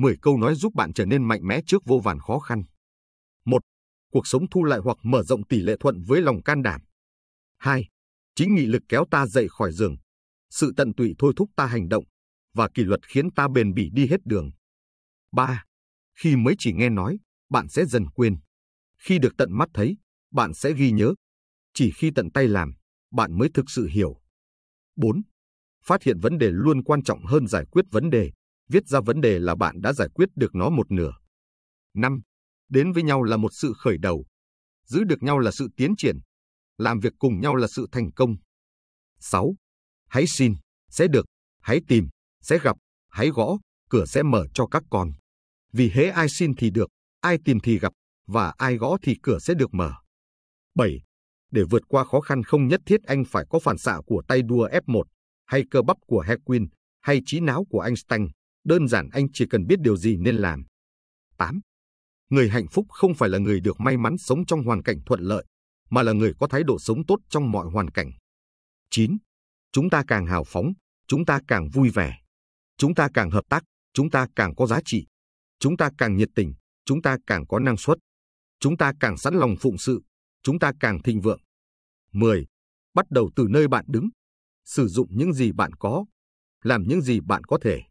10 câu nói giúp bạn trở nên mạnh mẽ trước vô vàn khó khăn. 1. Cuộc sống thu lại hoặc mở rộng tỷ lệ thuận với lòng can đảm. 2. Chính nghị lực kéo ta dậy khỏi giường. Sự tận tụy thôi thúc ta hành động và kỷ luật khiến ta bền bỉ đi hết đường. 3. Khi mới chỉ nghe nói, bạn sẽ dần quên. Khi được tận mắt thấy, bạn sẽ ghi nhớ. Chỉ khi tận tay làm, bạn mới thực sự hiểu. 4. Phát hiện vấn đề luôn quan trọng hơn giải quyết vấn đề viết ra vấn đề là bạn đã giải quyết được nó một nửa. 5. Đến với nhau là một sự khởi đầu. Giữ được nhau là sự tiến triển. Làm việc cùng nhau là sự thành công. 6. Hãy xin, sẽ được, hãy tìm, sẽ gặp, hãy gõ, cửa sẽ mở cho các con. Vì hễ ai xin thì được, ai tìm thì gặp, và ai gõ thì cửa sẽ được mở. 7. Để vượt qua khó khăn không nhất thiết anh phải có phản xạ của tay đua F1, hay cơ bắp của Hequin, hay trí não của Einstein Đơn giản anh chỉ cần biết điều gì nên làm. 8. Người hạnh phúc không phải là người được may mắn sống trong hoàn cảnh thuận lợi, mà là người có thái độ sống tốt trong mọi hoàn cảnh. 9. Chúng ta càng hào phóng, chúng ta càng vui vẻ. Chúng ta càng hợp tác, chúng ta càng có giá trị. Chúng ta càng nhiệt tình, chúng ta càng có năng suất. Chúng ta càng sẵn lòng phụng sự, chúng ta càng thịnh vượng. 10. Bắt đầu từ nơi bạn đứng. Sử dụng những gì bạn có. Làm những gì bạn có thể.